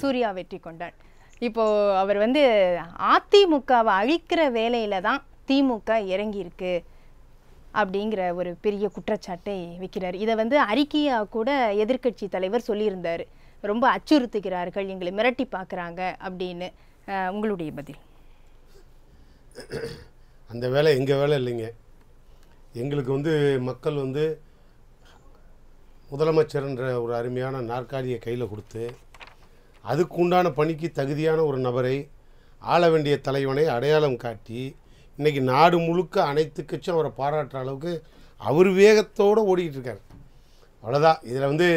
சூர்யா வெற்றி கொண்டார் இப்போது அவர் வந்து அதிமுகவை அழிக்கிற வேலையில் தான் திமுக இறங்கியிருக்கு அப்படிங்கிற ஒரு பெரிய குற்றச்சாட்டை வைக்கிறார் இதை வந்து அறிக்கையாக கூட எதிர்கட்சி தலைவர் சொல்லியிருந்தார் ரொம்ப அச்சுறுத்துகிறார்கள் எங்களை மிரட்டி பார்க்குறாங்க அப்படின்னு உங்களுடைய பதில் அந்த வேலை எங்கள் வேலை இல்லைங்க எங்களுக்கு வந்து மக்கள் வந்து முதலமைச்சர்ன்ற ஒரு அருமையான நாற்காலியை கையில் கொடுத்து அதுக்கு உண்டான பணிக்கு தகுதியான ஒரு நபரை ஆள வேண்டிய தலைவனை அடையாளம் காட்டி இன்றைக்கி நாடு முழுக்க அனைத்து கட்சியும் அவரை பாராட்டுற அளவுக்கு அவர் வேகத்தோடு ஓடிக்கிட்டு இருக்கார் அவ்வளோதான் இதில் வந்து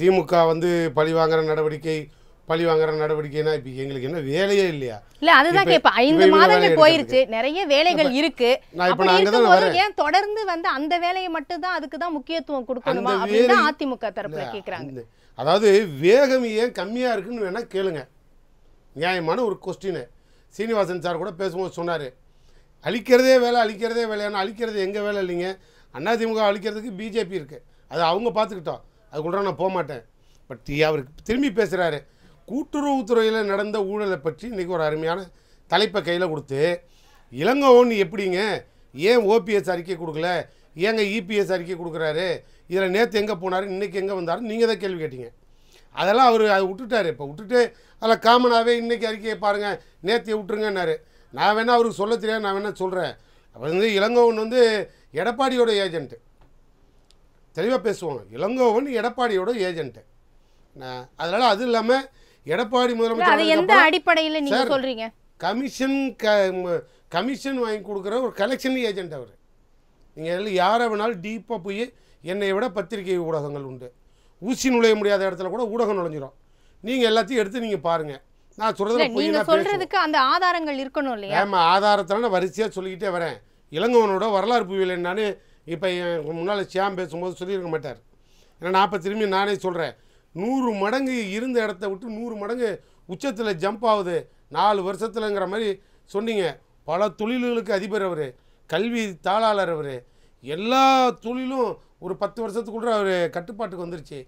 திமுக வந்து பழி வாங்குற நடவடிக்கை பழி வாங்குற நடவடிக்கைனா இப்போ எங்களுக்கு என்ன வேலையே இல்லையா இல்ல அதுதான் கேப்ப ஐந்து மாதங்கள் போயிருச்சு நிறைய வேலைகள் இருக்கு ஏன் தொடர்ந்து வந்து அந்த வேலையை மட்டும் தான் அதுக்கு தான் முக்கியத்துவம் கொடுக்கணுமா அப்படின்னு அதிமுக தரப்பில் கேட்குறாங்க அதாவது வேகம் ஏன் கம்மியாக இருக்குன்னு வேணால் கேளுங்க நியாயமான ஒரு கொஸ்டின் சீனிவாசன் சார் கூட பேசும்போது சொன்னார் அழிக்கிறதே வேலை அழிக்கிறதே வேலையான அழிக்கிறது எங்கள் வேலை இல்லைங்க அதிமுக அழிக்கிறதுக்கு பிஜேபி இருக்குது அது அவங்க பார்த்துக்கிட்டோம் அதுக்குள்ள நான் போக மாட்டேன் பட் அவர் திரும்பி பேசுகிறாரு கூட்டுறவுத்துறையில் நடந்த ஊழலை பற்றி இன்றைக்கி ஒரு அருமையான தலைப்பை கையில் கொடுத்து ஒன்று எப்படிங்க ஏன் ஓபிஎஸ் அறிக்கை கொடுக்கல ஏங்க இபிஎஸ் e அறிக்கை கொடுக்குறாரு இதில் நேற்று எங்கே போனார் இன்றைக்கி எங்கே வந்தார் நீங்கள் தான் கேள்வி கேட்டீங்க அதெல்லாம் அவர் அதை விட்டுட்டார் இப்போ விட்டுட்டு அதில் காமனாகவே இன்றைக்கி அறிக்கையை பாருங்கள் நேற்றைய விட்டுருங்கன்னாரு நான் வேணால் அவருக்கு சொல்ல தெரியாது நான் வேணால் சொல்கிறேன் வந்து இளங்கோவன் வந்து எடப்பாடியோட ஏஜென்ட்டு தெளிவாக பேசுவாங்க இளங்கோவன் எடப்பாடியோட ஏஜென்ட்டு நான் அதனால் அது இல்லாமல் எடப்பாடி முதலமைச்சர் எந்த அடிப்படையில் நீங்கள் சொல்கிறீங்க கமிஷன் க கமிஷன் வாங்கி கொடுக்குற ஒரு கலெக்ஷன் ஏஜென்ட் அவர் நீங்கள் யாரை வேணாலும் டீப்பாக போய் என்னை விட பத்திரிகை ஊடகங்கள் உண்டு ஊசி நுழைய முடியாத இடத்துல கூட ஊடகம் நுழைஞ்சிரும் நீங்கள் எல்லாத்தையும் எடுத்து நீங்கள் பாருங்கள் நான் சொல்கிறது நீங்கள் சொல்கிறதுக்கு அந்த ஆதாரங்கள் இருக்கணும் இல்லையா ஆமாம் ஆதாரத்தில் நான் வரிசையாக சொல்லிக்கிட்டே வரேன் இளங்கவனோட வரலாறு புவியில் என்னான்னு இப்போ முன்னால் சியாம் பேசும்போது சொல்லியிருக்க மாட்டார் ஏன்னா நாற்பது திரும்பி நானே சொல்கிறேன் நூறு மடங்கு இருந்த இடத்த விட்டு நூறு மடங்கு உச்சத்தில் ஜம்ப் ஆகுது நாலு வருஷத்துலங்கிற மாதிரி சொன்னீங்க பல தொழில்களுக்கு அதிபர் அவர் கல்வி தாளாளர் அவர் எல்லா தொழிலும் ஒரு பத்து வருஷத்துக்குள்ள அவர் கட்டுப்பாட்டுக்கு வந்துருச்சு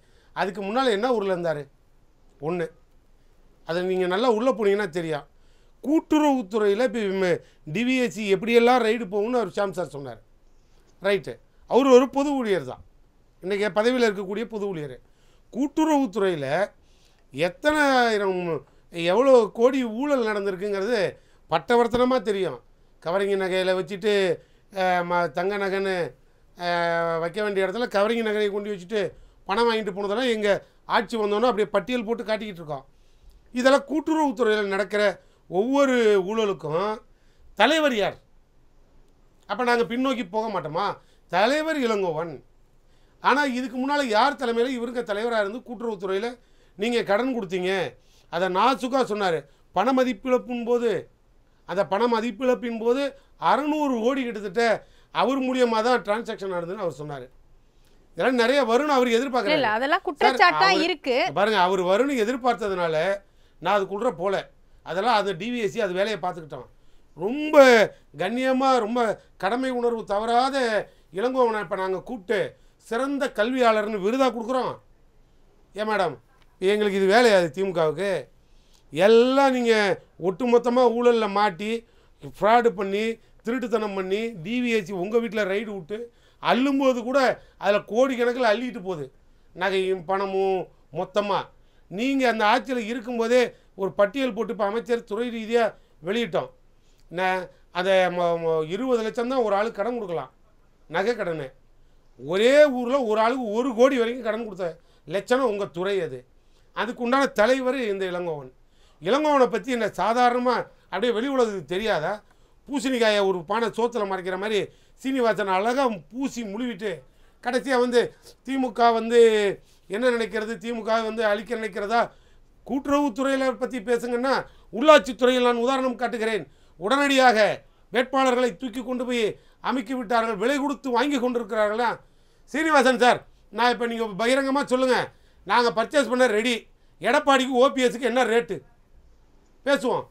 அதுக்கு முன்னால் என்ன ஊரில் இருந்தார் ஒன்று அதை நீங்கள் நல்லா உள்ளே போனீங்கன்னா தெரியும் கூட்டுறவுத்துறையில் இப்போ டிவிஎஸ்சி எப்படியெல்லாம் ரைடு போகும்னு அவர் சாம் சார் சொன்னார் ரைட்டு அவர் ஒரு பொது ஊழியர் தான் இன்றைக்கி பதவியில் இருக்கக்கூடிய பொது ஊழியர் கூட்டுறவுத்துறையில் எத்தனை எவ்வளோ கோடி ஊழல் நடந்திருக்குங்கிறது பட்டவர்த்தனமாக தெரியும் கவரிங்க நகையில் வச்சுட்டு ம தங்க நகைன்னு வைக்க வேண்டிய இடத்துல கவரிங்க நகையை கொண்டு வச்சுட்டு பணம் வாங்கிட்டு போனதெல்லாம் எங்கள் ஆட்சி வந்தோன்னே அப்படியே பட்டியல் போட்டு காட்டிக்கிட்டு இருக்கோம் இதெல்லாம் கூட்டுறவுத்துறையில் நடக்கிற ஒவ்வொரு ஊழலுக்கும் தலைவர் யார் அப்போ நாங்கள் பின்னோக்கி போக மாட்டோமா தலைவர் இளங்கோவன் ஆனால் இதுக்கு முன்னால் யார் தலைமையில் இவருக்கு தலைவராக இருந்து கூட்டுறவுத்துறையில் நீங்கள் கடன் கொடுத்தீங்க அதை சுக்கா சொன்னார் பண மதிப்பிழப்பும் போது அந்த பண மதிப்பிழப்பின் போது அறநூறு கோடி கிட்டத்தட்ட அவர் மூலியமாக தான் டிரான்சாக்ஷன் நடந்ததுன்னு அவர் சொன்னார் இதெல்லாம் நிறைய வரும்னு அவர் எதிர்பார்க்கல அதெல்லாம் குற்றச்சாட்டாக இருக்கு பாருங்க அவர் வரும்னு எதிர்பார்த்ததுனால நான் அது கொடுற போல அதெல்லாம் அது டிவிஎஸ்சி அது வேலையை பார்த்துக்கிட்டோம் ரொம்ப கண்ணியமாக ரொம்ப கடமை உணர்வு தவறாத இளங்கோவனை இப்போ நாங்கள் கூப்பிட்டு சிறந்த கல்வியாளர்னு விருதாக கொடுக்குறோம் ஏன் மேடம் எங்களுக்கு இது வேலையாது திமுகவுக்கு எல்லாம் நீங்கள் ஒட்டு மொத்தமாக ஊழலில் மாட்டி ஃப்ராடு பண்ணி திருட்டுத்தனம் பண்ணி டிவிஎஸ்சி உங்கள் வீட்டில் ரைடு விட்டு அள்ளும்போது கூட அதில் கோடிக்கணக்கில் அள்ளிட்டு போகுது நகையும் பணமும் மொத்தமாக நீங்கள் அந்த ஆட்சியில் இருக்கும்போதே ஒரு பட்டியல் போட்டு இப்போ அமைச்சர் துறை ரீதியாக வெளியிட்டோம் நான் அதை இருபது லட்சம் தான் ஒரு ஆளுக்கு கடன் கொடுக்கலாம் நகை கடன் ஒரே ஊரில் ஒரு ஆளுக்கு ஒரு கோடி வரைக்கும் கடன் கொடுத்த லட்சணம் உங்கள் துறை அது அதுக்குண்டான தலைவர் இந்த இளங்கோவன் இளங்கோவனை பற்றி என்ன சாதாரணமாக அப்படியே வெளி உலகத்துக்கு தெரியாதா பூசணிக்காயை ஒரு பானை சோத்தில் மறைக்கிற மாதிரி சீனிவாசன் அழகாக பூசி முழுவிட்டு கடைசியாக வந்து திமுக வந்து என்ன நினைக்கிறது திமுக வந்து அழிக்க நினைக்கிறதா கூட்டுறவுத்துறையில் பற்றி பேசுங்கன்னா உள்ளாட்சித்துறையில் நான் உதாரணம் காட்டுகிறேன் உடனடியாக வேட்பாளர்களை தூக்கி கொண்டு போய் அமைக்கி விட்டார்கள் விலை கொடுத்து வாங்கி கொண்டிருக்கிறார்களா சீனிவாசன் சார் நான் இப்போ நீங்கள் பகிரங்கமாக சொல்லுங்கள் நாங்கள் பர்ச்சேஸ் பண்ண ரெடி எடப்பாடிக்கு ஓபிஎஸ்க்கு என்ன ரேட்டு பேசுவோம்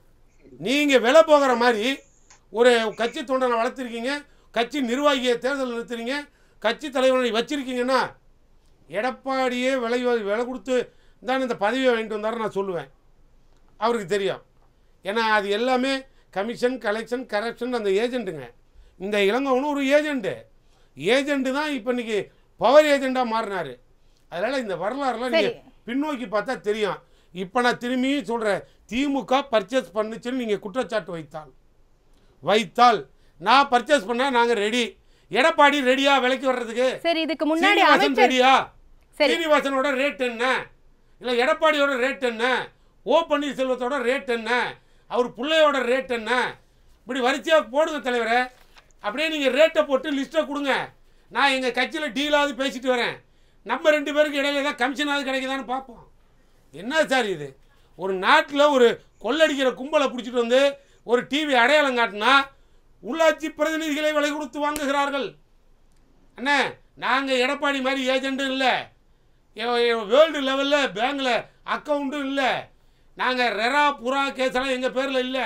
நீங்கள் விலை போகிற மாதிரி ஒரு கட்சி தொண்டனை வளர்த்துருக்கீங்க கட்சி நிர்வாகியை தேர்தல் நிறுத்துறீங்க கட்சி தலைவர்களை வச்சுருக்கீங்கன்னா எடப்பாடியே விலை விலை கொடுத்து தான் இந்த பதவியை வாங்கிட்டு வந்தார் நான் சொல்லுவேன் அவருக்கு தெரியும் ஏன்னா அது எல்லாமே கமிஷன் கலெக்ஷன் கரப்ஷன் அந்த ஏஜெண்ட்டுங்க இந்த இளங்கவனும் ஒரு ஏஜெண்ட்டு ஏஜெண்ட்டு தான் இப்போ இன்றைக்கி பவர் ஏஜெண்ட்டாக மாறினார் அதனால் இந்த வரலாறுலாம் நீங்கள் பின்னோக்கி பார்த்தா தெரியும் இப்போ நான் திரும்பியும் சொல்கிறேன் திமுக பர்ச்சேஸ் பண்ணுச்சுன்னு நீங்கள் குற்றச்சாட்டு வைத்தால் வைத்தால் நான் பர்ச்சேஸ் பண்ணால் நாங்கள் ரெடி எடப்பாடி ரெடியா விலைக்கு வர்றதுக்கு சரி இதுக்கு முன்னாடி ரெடியா சீனிவாசனோட ரேட் என்ன இல்லை எடப்பாடியோட ரேட் என்ன ஓ பன்னீர்செல்வத்தோட ரேட் என்ன அவர் பிள்ளையோட ரேட் என்ன இப்படி வரிசையாக போடுங்க தலைவரே அப்படியே நீங்கள் ரேட்டை போட்டு லிஸ்ட்டை கொடுங்க நான் எங்கள் கட்சியில் டீலாவது பேசிட்டு வரேன் நம்ம ரெண்டு பேருக்கு இடையில ஏதாவது கமிஷனாவது கிடைக்குதான்னு பார்ப்போம் என்ன சார் இது ஒரு நாட்டில் ஒரு கொள்ளடிக்கிற கும்பலை பிடிச்சிட்டு வந்து ஒரு டிவி அடையாளம் காட்டினா உள்ளாட்சி பிரதிநிதிகளை விலை கொடுத்து வாங்குகிறார்கள் அண்ணே நாங்கள் எடப்பாடி மாதிரி ஏஜெண்ட்டும் இல்லை வேர்ல்டு லெவலில் பேங்கில் அக்கௌண்ட்டும் இல்லை நாங்கள் ரெரா புறா கேஸெல்லாம் எங்கள் பேரில் இல்லை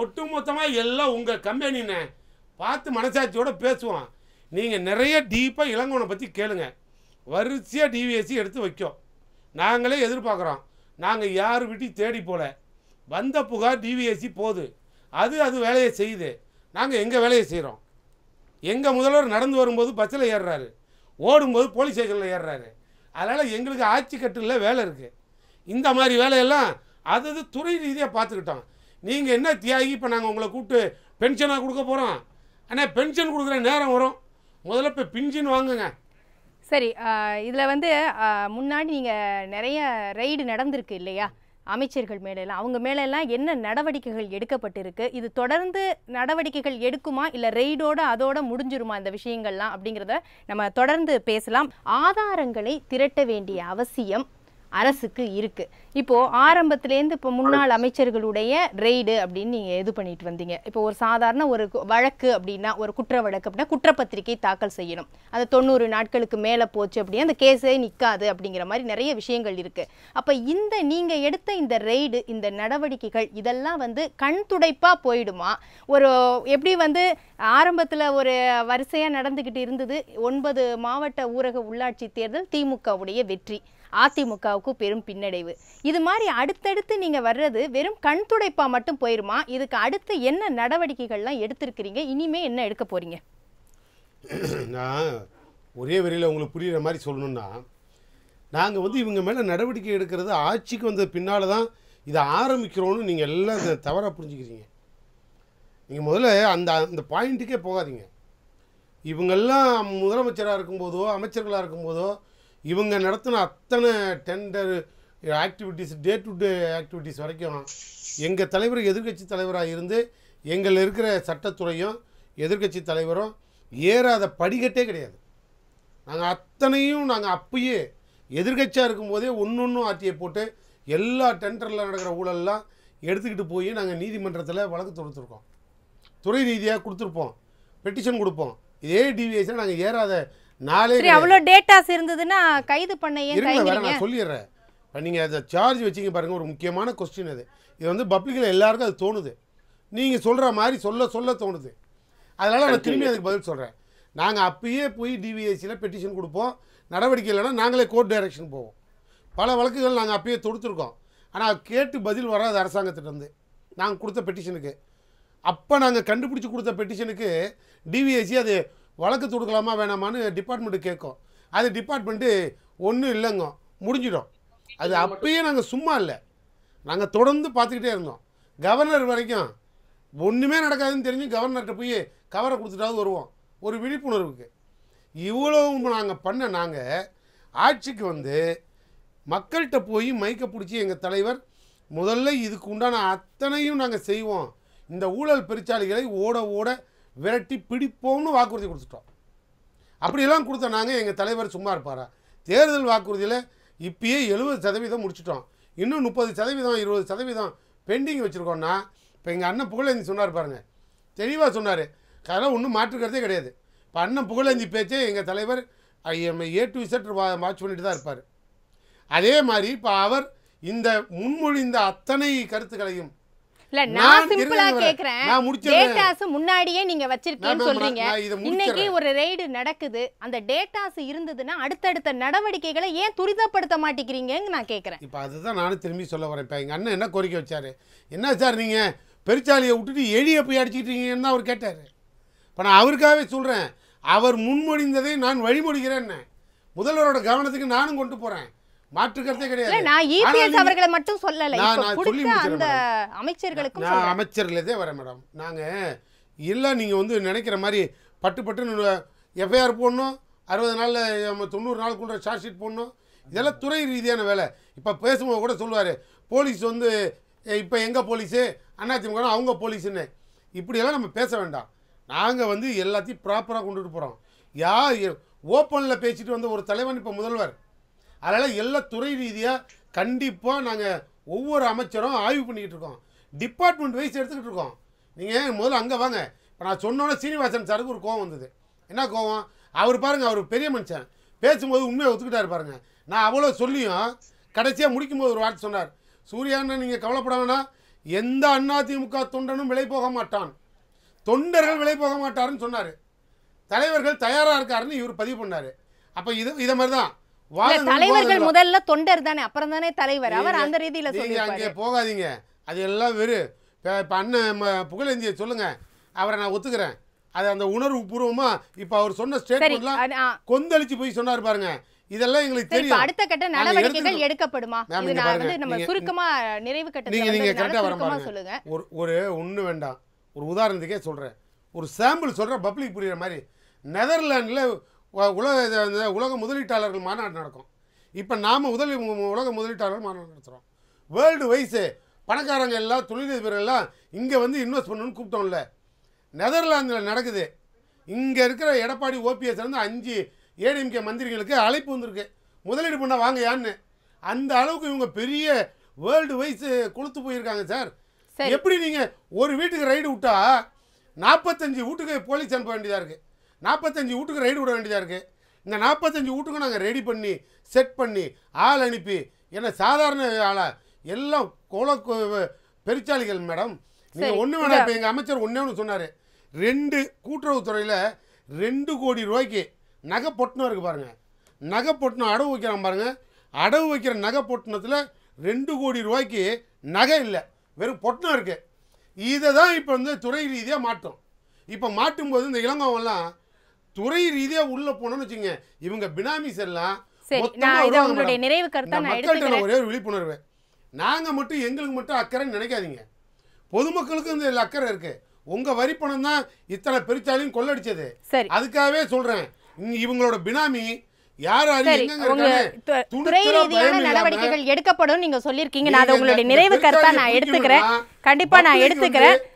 ஒட்டு மொத்தமாக எல்லாம் உங்கள் கம்பெனின்னு பார்த்து மனசாட்சியோடு பேசுவோம் நீங்கள் நிறைய டீப்பாக இளங்கோனை பற்றி கேளுங்க வரிசையாக டிவிஎஸ்சி e எடுத்து வைக்கும் நாங்களே எதிர்பார்க்குறோம் நாங்கள் யார் வீட்டையும் தேடி போல வந்த புகார் டிவிஎஸ்சி e போகுது அது அது வேலையை செய்யுது நாங்கள் எங்கள் வேலையை செய்கிறோம் எங்கள் முதல்வர் நடந்து வரும்போது பஸ்ஸில் ஏறுறாரு ஓடும்போது போலீஸ் ஸ்டேஷனில் ஏறுறாரு அதனால் எங்களுக்கு ஆட்சி கட்டில் வேலை இருக்குது இந்த மாதிரி வேலையெல்லாம் அது அது துறை ரீதியாக பார்த்துக்கிட்டோம் நீங்கள் என்ன தியாகி இப்போ நாங்கள் உங்களை கூப்பிட்டு பென்ஷனாக கொடுக்க போகிறோம் ஆனால் பென்ஷன் கொடுக்குற நேரம் வரும் முதல்ல இப்போ பென்ஷன் வாங்குங்க சரி இதில் வந்து முன்னாடி நீங்கள் நிறைய ரெய்டு நடந்திருக்கு இல்லையா அமைச்சர்கள் மேலெல்லாம் அவங்க மேலெல்லாம் என்ன நடவடிக்கைகள் எடுக்கப்பட்டிருக்கு இது தொடர்ந்து நடவடிக்கைகள் எடுக்குமா இல்லை ரெய்டோட அதோட முடிஞ்சிருமா இந்த விஷயங்கள்லாம் அப்படிங்கிறத நம்ம தொடர்ந்து பேசலாம் ஆதாரங்களை திரட்ட வேண்டிய அவசியம் அரசுக்கு இருக்குது இப்போது ஆரம்பத்துலேருந்து இப்போ முன்னாள் அமைச்சர்களுடைய ரெய்டு அப்படின்னு நீங்கள் இது பண்ணிட்டு வந்தீங்க இப்போ ஒரு சாதாரண ஒரு வழக்கு அப்படின்னா ஒரு குற்ற வழக்கு அப்படின்னா குற்றப்பத்திரிகை தாக்கல் செய்யணும் அந்த தொண்ணூறு நாட்களுக்கு மேலே போச்சு அப்படின்னா அந்த கேஸே நிற்காது அப்படிங்கிற மாதிரி நிறைய விஷயங்கள் இருக்குது அப்போ இந்த நீங்கள் எடுத்த இந்த ரெய்டு இந்த நடவடிக்கைகள் இதெல்லாம் வந்து கண் துடைப்பாக போயிடுமா ஒரு எப்படி வந்து ஆரம்பத்தில் ஒரு வரிசையாக நடந்துக்கிட்டு இருந்தது ஒன்பது மாவட்ட ஊரக உள்ளாட்சி தேர்தல் திமுகவுடைய வெற்றி அதிமுகவுக்கு பெரும் பின்னடைவு இது மாதிரி அடுத்தடுத்து நீங்கள் வர்றது வெறும் கண் துடைப்பாக மட்டும் போயிருமா இதுக்கு அடுத்து என்ன நடவடிக்கைகள்லாம் எடுத்திருக்கிறீங்க இனிமே என்ன எடுக்க போகிறீங்க நான் ஒரே வரையில் உங்களுக்கு புரிகிற மாதிரி சொல்லணும்னா நாங்கள் வந்து இவங்க மேலே நடவடிக்கை எடுக்கிறது ஆட்சிக்கு வந்த பின்னால் தான் இதை ஆரம்பிக்கிறோன்னு நீங்கள் எல்லாம் இதை தவறாக புரிஞ்சுக்கிறீங்க நீங்கள் முதல்ல அந்த அந்த பாயிண்ட்டுக்கே போகாதீங்க இவங்கெல்லாம் முதலமைச்சராக இருக்கும்போதோ அமைச்சர்களாக இருக்கும்போதோ இவங்க நடத்தின அத்தனை tender activities day to day activities வரைக்கும் எங்கள் தலைவர் எதிர்கட்சி தலைவராக இருந்து எங்கள் இருக்கிற சட்டத்துறையும் எதிர்கட்சி தலைவரும் ஏறாத படிக்கட்டே கிடையாது நாங்கள் அத்தனையும் நாங்கள் அப்பயே எதிர்கட்சியாக இருக்கும்போதே ஒன்று ஒன்றும் ஆட்சியை போட்டு எல்லா டெண்டரில் நடக்கிற ஊழல்லாம் எடுத்துக்கிட்டு போய் நாங்கள் நீதிமன்றத்தில் வழக்கு தொடுத்துருக்கோம் துறை ரீதியாக கொடுத்துருப்போம் பெட்டிஷன் கொடுப்போம் இதே டிவிஎஸை நாங்கள் ஏறாத நாளைக்கு அவ்வளோ டேட்டாஸ் இருந்ததுன்னா கைது பண்ண ஏன் வேற நான் சொல்லிடுறேன் நீங்கள் அதை சார்ஜ் வச்சிங்க பாருங்கள் ஒரு முக்கியமான கொஸ்டின் அது இது வந்து பப்ளிக்கில் எல்லாருக்கும் அது தோணுது நீங்கள் சொல்கிற மாதிரி சொல்ல சொல்ல தோணுது அதனால் நான் திரும்பி அதுக்கு பதில் சொல்கிறேன் நாங்கள் அப்பயே போய் டிவிஎஸ்சியில் பெட்டிஷன் கொடுப்போம் நடவடிக்கை இல்லைன்னா நாங்களே கோர்ட் டைரக்ஷன் போவோம் பல வழக்குகள் நாங்கள் அப்பயே தொடுத்துருக்கோம் ஆனால் கேட்டு பதில் வராது அரசாங்கத்திட்டருந்து நாங்கள் கொடுத்த பெட்டிஷனுக்கு அப்போ நாங்கள் கண்டுபிடிச்சி கொடுத்த பெட்டிஷனுக்கு டிவிஎஸ்சி அது வழக்கு தொடுக்கலாமா வேணாமான்னு டிபார்ட்மெண்ட்டு கேட்கும் அது டிபார்ட்மெண்ட்டு ஒன்றும் இல்லைங்க முடிஞ்சிடும் அது அப்பயே நாங்கள் சும்மா இல்லை நாங்கள் தொடர்ந்து பார்த்துக்கிட்டே இருந்தோம் கவர்னர் வரைக்கும் ஒன்றுமே நடக்காதுன்னு தெரிஞ்சு கவர்னர்கிட்ட போய் கவரை கொடுத்துட்டாவது வருவோம் ஒரு விழிப்புணர்வுக்கு இவ்வளவு நாங்கள் பண்ண நாங்கள் ஆட்சிக்கு வந்து மக்கள்கிட்ட போய் மைக்க பிடிச்சி எங்கள் தலைவர் முதல்ல இதுக்கு உண்டான அத்தனையும் நாங்கள் செய்வோம் இந்த ஊழல் பெருச்சாளிகளை ஓட ஓட விரட்டி பிடிப்போம்னு வாக்குறுதி கொடுத்துட்டோம் அப்படியெல்லாம் கொடுத்த நாங்கள் எங்கள் தலைவர் சும்மா இருப்பாரா தேர்தல் வாக்குறுதியில் இப்பயே எழுபது சதவீதம் முடிச்சிட்டோம் இன்னும் முப்பது சதவீதம் இருபது சதவீதம் பெண்டிங் வச்சுருக்கோன்னா இப்போ எங்கள் அண்ணன் புகழேந்தி சொன்னார் பாருங்கள் தெளிவாக சொன்னார் கதை ஒன்றும் மாற்றுக்கிறதே கிடையாது இப்போ அண்ணன் புகழேந்தி பேச்சே எங்கள் தலைவர் ஏ டு இசட் வாட்ச் பண்ணிட்டு தான் இருப்பார் அதே மாதிரி இப்போ அவர் இந்த முன்மொழிந்த அத்தனை கருத்துக்களையும் இல்ல நான் சிம்பிளா கேக்குறேன் டேட்டாஸ் முன்னாடியே நீங்க வச்சிருக்கீங்கன்னு சொல்றீங்க இன்னைக்கு ஒரு ரெய்டு நடக்குது அந்த டேட்டாஸ் இருந்ததுன்னா அடுத்தடுத்த நடவடிக்கைகளை ஏன் துரிதப்படுத்த மாட்டேங்கிறீங்கன்னு நான் கேக்குறேன் இப்போ அதுதான் நானும் திரும்பி சொல்ல வரேன் இப்போ எங்க அண்ணன் என்ன கோரிக்கை வச்சாரு என்ன சார் நீங்க பெருச்சாலியை விட்டுட்டு எழிய போய் அடிச்சுக்கிட்டீங்கன்னு தான் அவர் கேட்டார் இப்போ நான் அவருக்காகவே சொல்கிறேன் அவர் முன்மொழிந்ததை நான் வழிமொழிகிறேன்னு முதல்வரோட கவனத்துக்கு நானும் கொண்டு போகிறேன் மாற்றுக்கிறதே கிடையாது நான் இபிஎஸ் e அவர்களை மட்டும் சொல்லல அந்த அமைச்சர்களுக்கும் நான் அமைச்சர்களே வரேன் மேடம் நாங்க இல்லை நீங்கள் வந்து நினைக்கிற மாதிரி பட்டு பட்டுன்னு எஃப்ஐஆர் போடணும் அறுபது நாளில் தொண்ணூறு நாளுக்குள்ள சார்ஜ் ஷீட் போடணும் இதெல்லாம் துறை ரீதியான வேலை இப்போ பேசும்போது கூட சொல்லுவார் போலீஸ் வந்து இப்போ எங்கள் போலீஸு அதிமுக அவங்க போலீஸுன்னு இப்படியெல்லாம் நம்ம பேச வேண்டாம் நாங்கள் வந்து எல்லாத்தையும் ப்ராப்பராக கொண்டுட்டு போகிறோம் யார் ஓப்பனில் பேசிட்டு வந்த ஒரு தலைவன் இப்போ முதல்வர் அதனால் எல்லா துறை ரீதியாக கண்டிப்பாக நாங்கள் ஒவ்வொரு அமைச்சரும் ஆய்வு பண்ணிக்கிட்டு இருக்கோம் டிபார்ட்மெண்ட் வைஸ் எடுத்துக்கிட்டு இருக்கோம் நீங்கள் முதல்ல அங்கே வாங்க இப்போ நான் சொன்னோன்னே சீனிவாசன் சாருக்கு ஒரு கோவம் வந்தது என்ன கோவம் அவர் பாருங்கள் அவர் பெரிய மனுஷன் பேசும்போது உண்மையை ஒத்துக்கிட்டாரு பாருங்கள் நான் அவ்வளோ சொல்லியும் கடைசியாக முடிக்கும்போது ஒரு வார்த்தை சொன்னார் சூர்யாண்ணா நீங்கள் கவலைப்பட வேணா எந்த அதிமுக தொண்டனும் விலை போக மாட்டான் தொண்டர்கள் விலை போக மாட்டாருன்னு சொன்னார் தலைவர்கள் தயாராக இருக்காருன்னு இவர் பதிவு பண்ணார் அப்போ இது இதை மாதிரி தான் தலைவர்கள் முதல்ல தொண்டர் தானே அப்புறம் தானே தலைவர் அவர் அந்த ரீதியில சொல்லியிருக்காரு போகாதீங்க அது எல்லாம் வெறும் இப்போ அண்ணன் புகழேந்தியை சொல்லுங்க அவரை நான் ஒத்துக்கிறேன் அது அந்த உணர்வு பூர்வமா இப்போ அவர் சொன்ன ஸ்டேட்மெண்ட்லாம் கொந்தளிச்சு போய் சொன்னார் பாருங்க இதெல்லாம் எங்களுக்கு தெரியும் அடுத்த கட்ட நடவடிக்கைகள் எடுக்கப்படுமா இது நான் வந்து நம்ம சுருக்கமா நிறைவு கட்டத்துல நீங்க நீங்க கரெக்ட்டா வர சொல்லுங்க ஒரு ஒரு ஒண்ணு வேண்டாம் ஒரு உதாரணத்துக்கே சொல்றேன் ஒரு சாம்பிள் சொல்றேன் பப்ளிக் புரியுற மாதிரி நெதர்லாண்ட்ல உலக உலக முதலீட்டாளர்கள் மாநாடு நடக்கும் இப்போ நாம் முதலி உலக முதலீட்டாளர்கள் மாநாடு நடத்துகிறோம் வேர்ல்டு வைஸு பணக்காரங்க எல்லாம் தொழிலதிபர்கள் எல்லாம் இங்கே வந்து இன்வெஸ்ட் பண்ணணும்னு கூப்பிட்டோம்ல நெதர்லாந்தில் நடக்குது இங்கே இருக்கிற எடப்பாடி ஓபிஎஸ்லேருந்து அஞ்சு ஏடிஎம்கே மந்திரிகளுக்கு அழைப்பு வந்திருக்கு முதலீடு பண்ண வாங்க யான்னு அந்த அளவுக்கு இவங்க பெரிய வேர்ல்டு வைஸு கொளுத்து போயிருக்காங்க சார் எப்படி நீங்கள் ஒரு வீட்டுக்கு ரைடு விட்டால் நாற்பத்தஞ்சு வீட்டுக்கு போலீஸ் அனுப்ப வேண்டியதாக இருக்குது நாற்பத்தஞ்சு வீட்டுக்கு ரைடு விட வேண்டியதாக இருக்குது இந்த நாற்பத்தஞ்சு வீட்டுக்கும் நாங்கள் ரெடி பண்ணி செட் பண்ணி ஆள் அனுப்பி என்ன சாதாரண ஆளா எல்லாம் கோல பெருச்சாளிகள் மேடம் நீங்கள் ஒன்று வேணா இப்போ எங்கள் அமைச்சர் ஒன்றே ஒன்று சொன்னார் ரெண்டு கூட்டுறவுத்துறையில் ரெண்டு கோடி ரூபாய்க்கு நகை பொட்டினம் இருக்குது பாருங்கள் நகை பொட்டினம் அடவு வைக்கிறான் பாருங்கள் அடவு வைக்கிற நகை பொட்டினத்தில் ரெண்டு கோடி ரூபாய்க்கு நகை இல்லை வெறும் பொட்டினம் இருக்குது இதை தான் இப்போ வந்து துறை ரீதியாக மாட்டோம் இப்போ மாட்டும்போது இந்த இளங்கோவெல்லாம் துறை ரீதியா உள்ள போனோம்னு வச்சுங்க இவங்க பினாமிஸ் எல்லாம் ஒரே ஒரு விழிப்புணர்வு நாங்க மட்டும் எங்களுக்கு மட்டும் அக்கறை நினைக்காதீங்க பொதுமக்களுக்கும் இந்த அக்கறை இருக்கு உங்க வரி பணம் தான் இத்தனை பெருச்சாலையும் கொள்ளடிச்சது அதுக்காகவே சொல்றேன் இவங்களோட பினாமி நடவடிக்கைகள் எடுக்கப்படும் நீங்க சொல்லிருக்கீங்க நான் உங்களுடைய நிறைவு கருத்தா நான் எடுத்துக்கிறேன் கண்டிப்பா நான் எடுத்துக்கிறேன்